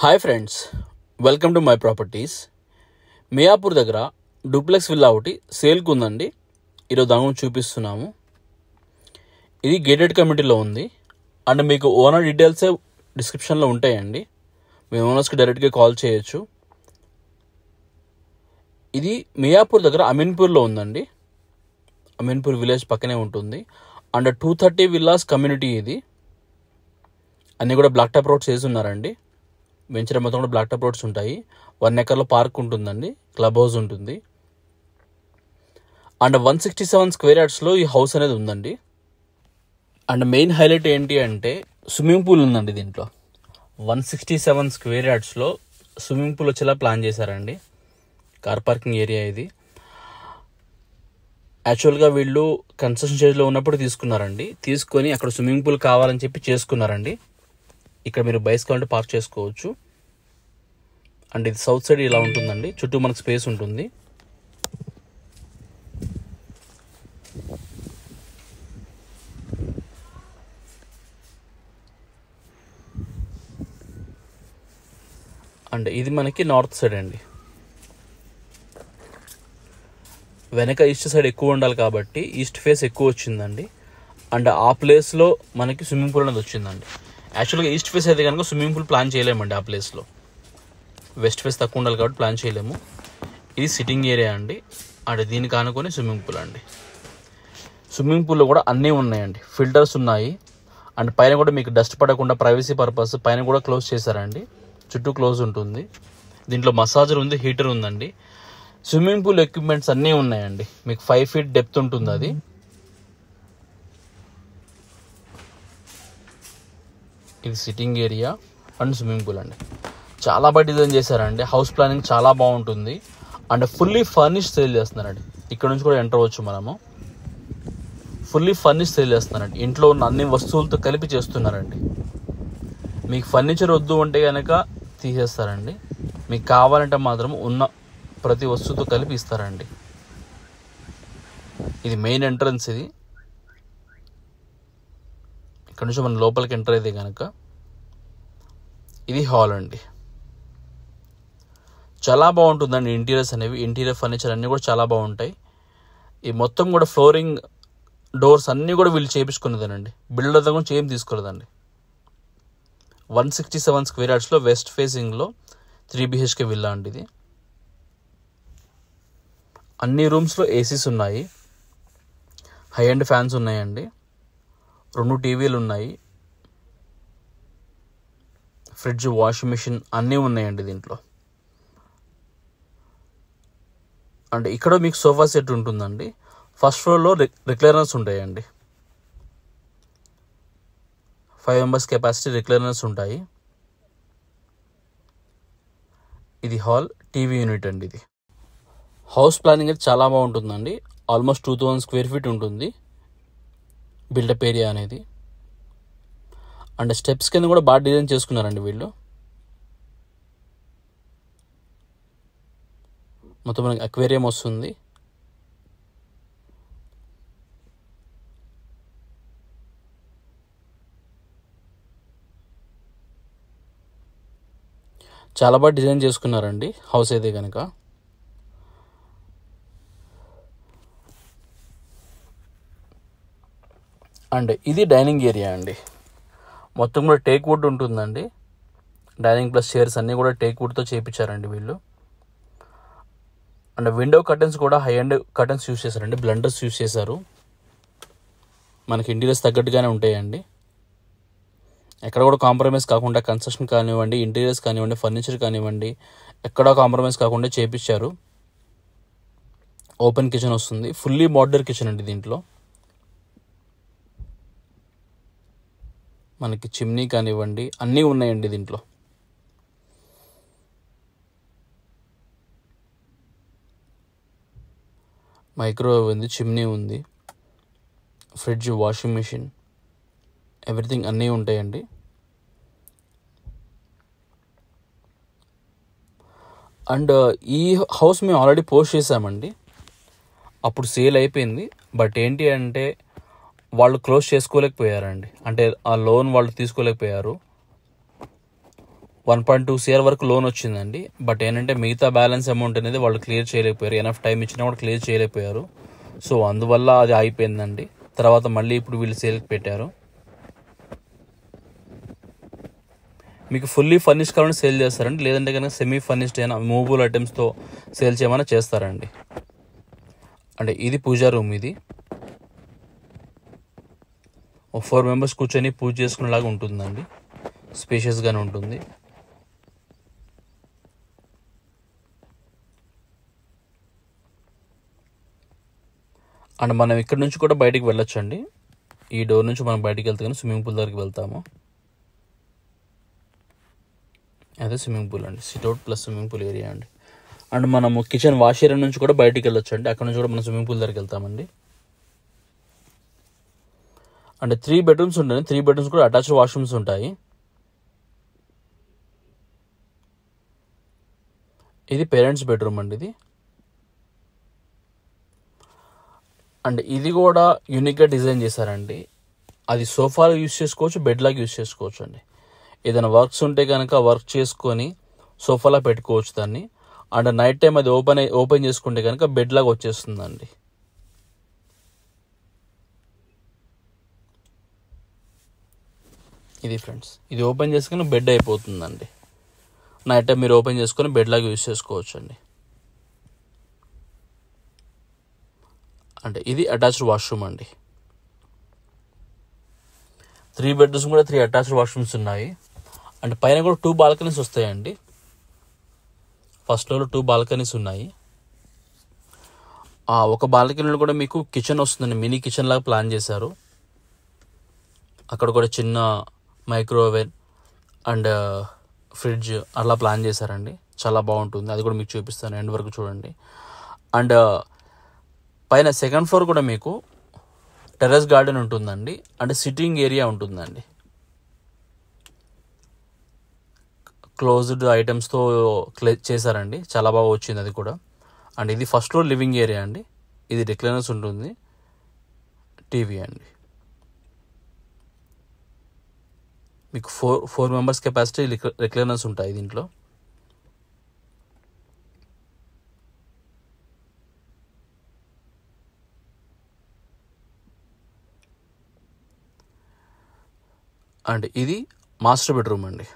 hi friends welcome to my properties Miyapur దగ్గర duplex villa ఒకటి సేల్కు ఉందండి ఈరోజు దాని గురించి చూపిస్తున్నాము ఇది గేటెడ్ కమిటీలో ఉంది అండ్ మీకు ఓనర్ డీటెయిల్సే డిస్క్రిప్షన్లో ఉంటాయండి మీ ఓనర్స్కి డైరెక్ట్గా కాల్ చేయొచ్చు ఇది మియాపూర్ దగ్గర అమీన్పూర్లో ఉందండి అమీన్పూర్ విలేజ్ పక్కనే ఉంటుంది and two thirty villas community ఇది అన్నీ కూడా బ్లాక్ టాప్ రోడ్స్ వేసి ఉన్నారండి వెంచర్ మొత్తం కూడా బ్లాక్ టాప్ రోడ్స్ ఉంటాయి వన్ ఎకర్లో పార్క్ ఉంటుందండి క్లబ్ హౌస్ ఉంటుంది and one sixty seven square యార్డ్స్లో ఈ హౌస్ అనేది ఉందండి అండ్ మెయిన్ హైలైట్ ఏంటి అంటే స్విమ్మింగ్ పూల్ ఉందండి దీంట్లో వన్ సిక్స్టీ సెవెన్ స్క్వేర్ యార్డ్స్లో స్విమ్మింగ్ పూల్ వచ్చేలా ప్లాన్ చేశారండి కార్ పార్కింగ్ ఏరియా ఇది యాక్చువల్గా వీళ్ళు కన్స్ట్రక్షన్ స్టేజ్లో ఉన్నప్పుడు తీసుకున్నారండి తీసుకొని అక్కడ స్విమ్మింగ్ పూల్ కావాలని చెప్పి చేసుకున్నారండి ఇక్కడ మీరు బైస్ కావాలంటే పార్క్ చేసుకోవచ్చు అండ్ ఇది సౌత్ సైడ్ ఇలా ఉంటుందండి చుట్టూ మనకు స్పేస్ ఉంటుంది అండ్ ఇది మనకి నార్త్ సైడ్ అండి వెనక ఈస్ట్ సైడ్ ఎక్కువ ఉండాలి కాబట్టి ఈస్ట్ ఫేస్ ఎక్కువ వచ్చిందండి అండ్ ఆ ప్లేస్లో మనకి స్విమ్మింగ్ పూల్ అనేది వచ్చిందండి యాక్చువల్గా ఈస్ట్ ఫేస్ అయితే కనుక స్విమ్మింగ్ పూల్ ప్లాన్ చేయలేమండి ఆ ప్లేస్లో వెస్ట్ ఫేస్ తక్కువ ఉండాలి కాబట్టి ప్లాన్ చేయలేము ఇది సిట్టింగ్ ఏరియా అండి అంటే దీనికి ఆనుకొని స్విమ్మింగ్ పూల్ అండి స్విమ్మింగ్ పూల్లో కూడా అన్నీ ఉన్నాయండి ఫిల్టర్స్ ఉన్నాయి అండ్ పైన కూడా మీకు డస్ట్ పడకుండా ప్రైవసీ పర్పస్ పైన కూడా క్లోజ్ చేశారండి చుట్టూ క్లోజ్ ఉంటుంది దీంట్లో మసాజర్ ఉంది హీటర్ ఉందండి స్విమ్మింగ్ పూల్ ఎక్విప్మెంట్స్ అన్నీ ఉన్నాయండి మీకు ఫైవ్ ఫీట్ డెప్త్ ఉంటుంది అది ఇది sitting area and swimming pool అండి చాలా బట్టి డిజైన్ చేశారండి హౌస్ ప్లానింగ్ చాలా బాగుంటుంది అండ్ ఫుల్లీ ఫర్నిష్ సేల్ చేస్తున్నారండి ఇక్కడ నుంచి కూడా ఎంటర్ అవ్వచ్చు మనము ఫుల్లీ ఫర్నిష్ సేల్ చేస్తున్నారండి ఇంట్లో ఉన్న అన్ని వస్తువులతో కలిపి చేస్తున్నారండి మీకు ఫర్నిచర్ వద్దు అంటే కనుక తీసేస్తారండి మీకు కావాలంటే మాత్రం ఉన్న ప్రతి వస్తువుతో కలిపి ఇస్తారండి ఇది మెయిన్ ఎంట్రన్స్ ఇది ఇక్కడ నుంచి మనం లోపలికి ఎంటర్ అయితే కనుక ఇది హాల్ అండి చాలా బాగుంటుందండి ఇంటీరియర్స్ అనేవి ఇంటీరియర్ ఫర్నిచర్ అన్నీ కూడా చాలా బాగుంటాయి ఈ మొత్తం కూడా ఫ్లోరింగ్ డోర్స్ అన్నీ కూడా వీళ్ళు చేయించుకునేదేనండి బిల్డర్ దగ్గర నుంచి ఏం తీసుకోలేదండి వన్ సిక్స్టీ సెవెన్ స్క్వేర్ యార్డ్స్లో వెస్ట్ ఫేసింగ్లో త్రీ బిహెచ్కే విల్లా అండి ఇది అన్ని రూమ్స్లో ఏసీస్ ఉన్నాయి హై అండ్ ఫ్యాన్స్ ఉన్నాయండి రెండు టీవీలు ఉన్నాయి ఫ్రిడ్జ్ వాషింగ్ మిషన్ అన్నీ ఉన్నాయండి దీంట్లో అంటే ఇక్కడ మీకు సోఫా సెట్ ఉంటుందండి ఫస్ట్ ఫ్లోర్లో రిక్లైనర్స్ ఉంటాయండి ఫైవ్ మెంబర్స్ కెపాసిటీ రిక్లైనర్స్ ఉంటాయి ఇది హాల్ టీవీ యూనిట్ అండి ఇది హౌస్ ప్లానింగ్ అయితే చాలా బాగుంటుందండి almost two thousand square feet ఉంటుంది బిల్డప్ ఏరియా అనేది అండ్ స్టెప్స్ కింద కూడా బాగా డిజైన్ చేసుకున్నారండి వీళ్ళు మొత్తం మనకి అక్వేరియం వస్తుంది చాలా బాగా డిజైన్ చేసుకున్నారండి హౌస్ అయితే కనుక అండ్ ఇది డైనింగ్ ఏరియా అండి మొత్తం కూడా టేక్ వుడ్ ఉంటుందండి డైనింగ్ ప్లస్ చైర్స్ అన్నీ కూడా టేక్ వుడ్తో చేయించారండి వీళ్ళు అండ్ విండో కర్టన్స్ కూడా హై అండ్ కర్టన్స్ యూస్ చేశారండి బ్లండర్స్ యూస్ చేశారు మనకి ఇంటీరియర్స్ తగ్గట్టుగానే ఉంటాయండి ఎక్కడ కూడా కాంప్రమైజ్ కాకుండా కన్స్ట్రక్షన్ కానివ్వండి ఇంటీరియర్స్ కానివ్వండి ఫర్నిచర్ కానివ్వండి ఎక్కడ కాంప్రమైజ్ కాకుండా చేపించారు ఓపెన్ కిచెన్ వస్తుంది ఫుల్లీ మోడర్ కిచెన్ అండి దీంట్లో మనకి చిమ్నీ కానివ్వండి అన్నీ ఉన్నాయండి దీంట్లో మైక్రోవేవ్ ఉంది చిమ్నీ ఉంది ఫ్రిడ్జ్ వాషింగ్ మిషన్ ఎవ్రీథింగ్ అన్నీ ఉంటాయండి అండ్ ఈ హౌస్ మేము ఆల్రెడీ పోస్ట్ చేసామండి అప్పుడు సేల్ అయిపోయింది బట్ ఏంటి అంటే వాళ్ళు క్లోజ్ చేసుకోలేకపోయారండి అంటే ఆ లోన్ వాళ్ళు తీసుకోలేకపోయారు one point two C R loan వచ్చిందండి బట్ ఏంటంటే మిగతా బ్యాలెన్స్ అమౌంట్ అనేది వాళ్ళు క్లియర్ చేయలేకపోయారు ఎనఫ్ టైం ఇచ్చినా కూడా క్లియర్ చేయలేకపోయారు సో అందువల్ల అది అయిపోయిందండి తర్వాత మళ్ళీ ఇప్పుడు వీళ్ళు సేల్కి పెట్టారు మీకు ఫుల్లీ ఫర్నిష్ కావాలని సేల్ చేస్తారండి లేదంటే కనుక సెమీ ఫర్నిష్డ్ అయినా మూవబుల్ ఐటమ్స్తో సేల్ చేయమన్నా చేస్తారండి అంటే ఇది పూజా రూమ్ ఇది ఫోర్ మెంబర్స్ కూర్చొని పూజ చేసుకునేలాగా ఉంటుందండి స్పేషియస్గానే ఉంటుంది అండ్ మనం ఇక్కడ నుంచి కూడా బయటికి వెళ్ళొచ్చండి ఈ డోర్ నుంచి మనం బయటికి వెళ్తే కానీ స్విమ్మింగ్ పూల్ దగ్గరికి వెళ్తాము అదే స్విమ్మింగ్ పూల్ అండి sit out plus swimming pool area అండి అండ్ మనము కిచెన్ వాష్ ఏరియా నుంచి కూడా బయటికి అండి అక్కడ నుంచి కూడా మనం స్విమ్మింగ్ పూల్ దగ్గరికి వెళ్తామండి అంటే త్రీ బెడ్రూమ్స్ ఉంటాయి త్రీ బెడ్రూమ్స్ కూడా అటాచ్డ్ వాష్రూమ్స్ ఉంటాయి ఇది పేరెంట్స్ బెడ్రూమ్ అండి ఇది అండ్ ఇది కూడా యూనిక్గా డిజైన్ చేశారండి అది సోఫాలో యూస్ చేసుకోవచ్చు బెడ్లాగా యూస్ చేసుకోవచ్చు అండి ఏదైనా వర్క్స్ ఉంటే కనుక వర్క్ చేసుకొని సోఫాలో పెట్టుకోవచ్చు దాన్ని అండ్ నైట్ టైం అది ఓపెన్ ఓపెన్ చేసుకుంటే కనుక బెడ్లాగా వచ్చేస్తుందండి ఇది ఫ్రెండ్స్ ఇది ఓపెన్ చేసుకుని బెడ్ అయిపోతుందండి నైట్ టైం మీరు ఓపెన్ చేసుకొని బెడ్లాగా యూస్ చేసుకోవచ్చు అండి అంటే ఇది అటాచ్డ్ వాష్రూమ్ అండి త్రీ బెడ్రూమ్స్ కూడా త్రీ అటాచ్డ్ వాష్రూమ్స్ ఉన్నాయి అంటే పైన కూడా టూ బాల్కనీస్ వస్తాయండి ఫస్ట్ ఫ్లోర్లో టూ బాల్కనీస్ ఉన్నాయి ఒక బాల్కనీలో కూడా మీకు కిచెన్ వస్తుందండి మినీ కిచెన్ లాగా ప్లాన్ చేశారు అక్కడ కూడా చిన్న మైక్రోవేవ్ అండ్ ఫ్రిడ్జ్ అలా ప్లాన్ చేశారండి చాలా బాగుంటుంది అది కూడా మీకు చూపిస్తాను ఎండ్ వరకు చూడండి అండ్ పైన సెకండ్ ఫ్లోర్ కూడా మీకు టెర్రస్ గార్డెన్ ఉంటుందండి అంటే సిట్టింగ్ ఏరియా ఉంటుందండి క్లోజ్డ్ ఐటమ్స్తో క్లే చేశారండి చాలా బాగా వచ్చింది అది కూడా అండ్ ఇది ఫస్ట్ ఫ్లోర్ లివింగ్ ఏరియా అండి ఇది డిక్లైనర్స్ ఉంటుంది టీవీ అండి మీకు four four members capacity recliners ఉంటాయి దీంట్లో అండ్ ఇది మాస్టర్ బెడ్రూమ్ అండి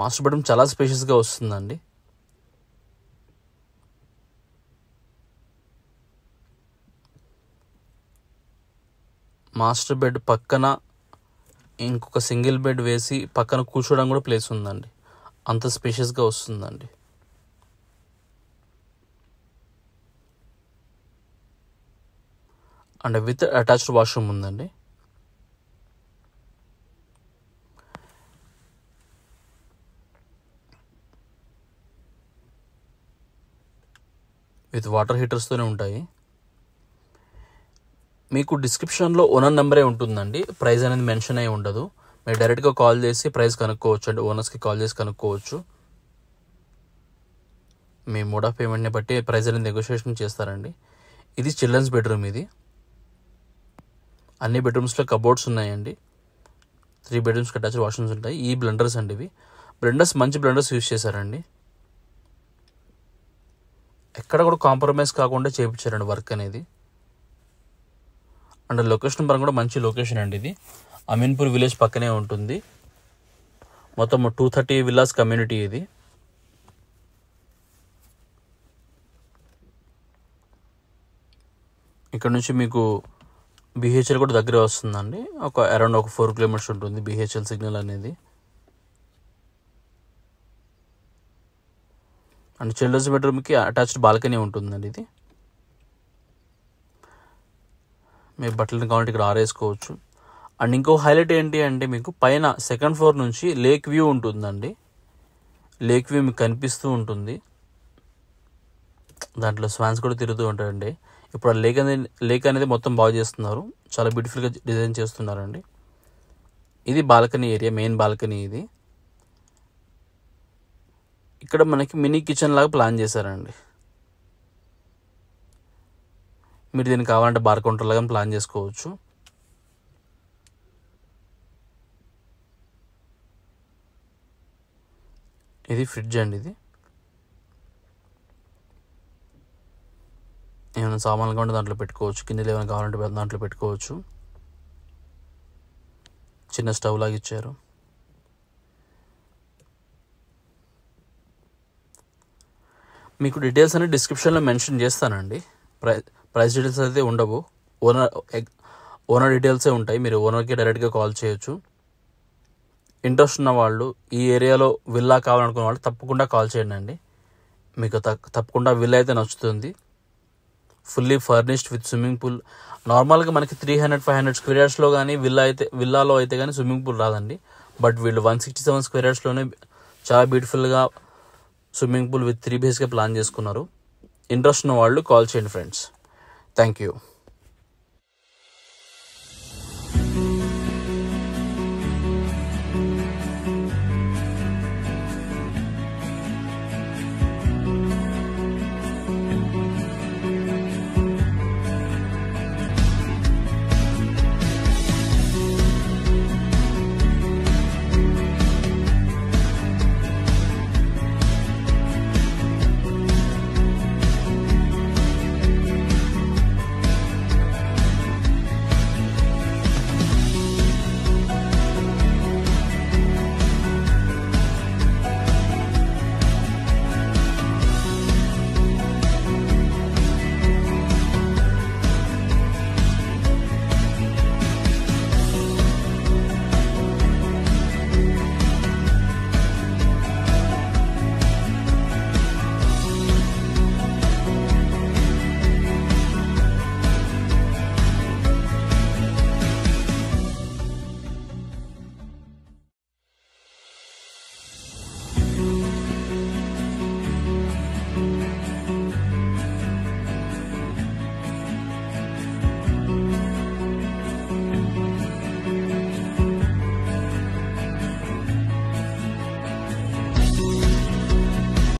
మాస్టర్ బెడ్రూమ్ చాలా స్పేషియస్గా వస్తుందండి మాస్టర్ బెడ్ పక్కన ఇంకొక సింగిల్ బెడ్ వేసి పక్కన కూర్చోవడం కూడా ప్లేస్ ఉందండి అంత స్పేషియస్గా వస్తుందండి అండ్ విత్ అటాచ్డ్ వాష్రూమ్ ఉందండి విత్ వాటర్ హీటర్స్తోనే ఉంటాయి మీకు డిస్క్రిప్షన్లో ఓనర్ నెంబరే ఉంటుందండి ప్రైస్ అనేది మెన్షన్ అయి ఉండదు మీరు డైరెక్ట్గా కాల్ చేసి ప్రైస్ కనుక్కోవచ్చు అండి ఓనర్స్కి కాల్ చేసి కనుక్కోవచ్చు మీ మోడ్ ఆఫ్ పేమెంట్ని బట్టి ప్రైస్ అనేది నెగోషియేషన్ చేస్తారండి ఇది చిల్డ్రన్స్ బెడ్రూమ్ ఇది అన్ని బెడ్రూమ్స్లో కబోర్డ్స్ ఉన్నాయండి త్రీ బెడ్రూమ్స్ అటాచ్డ్ వాష్రూమ్స్ ఉంటాయి ఈ బ్లెండర్స్ అండి ఇవి బ్లెండర్స్ మంచి బ్లెండర్స్ యూజ్ చేశారండి ఎక్కడ కూడా కాంప్రమైజ్ కాకుండా చేయించారండి వర్క్ అనేది అండ్ లొకేషన్ పరంగా కూడా మంచి లొకేషన్ అండి ఇది అమీన్పూర్ విలేజ్ పక్కనే ఉంటుంది మొత్తం టూ థర్టీ విల్లాస్ కమ్యూనిటీ ఇది ఇక్కడ నుంచి మీకు బిహెచ్ఎల్ కూడా దగ్గర వస్తుందండి ఒక అరౌండ్ ఒక ఫోర్ కిలోమీటర్స్ ఉంటుంది బిహెచ్ఎల్ సిగ్నల్ అనేది అండ్ చిల్డ్రన్స్ బెడ్రూమ్కి అటాచ్డ్ బాల్కనీ ఉంటుందండి ఇది మీ బట్టలను కావాలంటే ఇక్కడ ఆరేసుకోవచ్చు అండ్ ఇంకో హైలైట్ ఏంటి అంటే మీకు పైన సెకండ్ ఫ్లోర్ నుంచి లేక్ వ్యూ ఉంటుందండి లేక్ వ్యూ మీకు కనిపిస్తూ ఉంటుంది దాంట్లో స్వాన్స్ కూడా తిరుగుతూ ఉంటాయండి ఇప్పుడు ఆ లేక్ అనేది లేక్ అనేది మొత్తం బాగు చేస్తున్నారు చాలా బ్యూటిఫుల్గా డిజైన్ చేస్తున్నారండి ఇది బాల్కనీ ఏరియా మెయిన్ బాల్కనీ ఇది ఇక్కడ మనకి మినీ కిచెన్ లాగా ప్లాన్ చేశారండి మీరు దీనికి కావాలంటే బార్ కౌంటర్ లాగా ప్లాన్ చేసుకోవచ్చు ఇది ఫ్రిడ్జ్ అండి ఇది ఏమైనా సామాన్లు కావాలంటే దాంట్లో పెట్టుకోవచ్చు కిందలు ఏమైనా కావాలంటే దాంట్లో పెట్టుకోవచ్చు చిన్న స్టవ్ లాగా ఇచ్చారు మీకు డీటెయిల్స్ అనేది డిస్క్రిప్షన్లో మెన్షన్ చేస్తానండి ప్రైస్ ప్రైస్ డీటెయిల్స్ అయితే ఉండవు ఓనర్ ఓనర్ డీటెయిల్సే ఉంటాయి మీరు ఓనర్కి డైరెక్ట్గా కాల్ చేయొచ్చు ఇంట్రెస్ట్ ఉన్న వాళ్ళు ఈ ఏరియాలో విల్లా కావాలనుకున్న వాళ్ళు తప్పకుండా కాల్ చేయండి మీకు తప్పకుండా విల్లా అయితే నచ్చుతుంది fully furnished with swimming pool నార్మల్గా మనకి three hundred five hundred square యార్డ్స్లో కానీ విల్లా అయితే విల్లాలో అయితే కానీ స్విమ్మింగ్ పూల్ రాదండి బట్ వీళ్ళు వన్ సిక్స్టీ సెవెన్ స్క్వేర్ యార్డ్స్లోనే చాలా బ్యూటిఫుల్గా swimming pool with three BHK plan చేసుకున్నారు ఇంట్రెస్ట్ ఉన్న వాళ్ళు కాల్ చేయండి ఫ్రెండ్స్ థ్యాంక్ యూ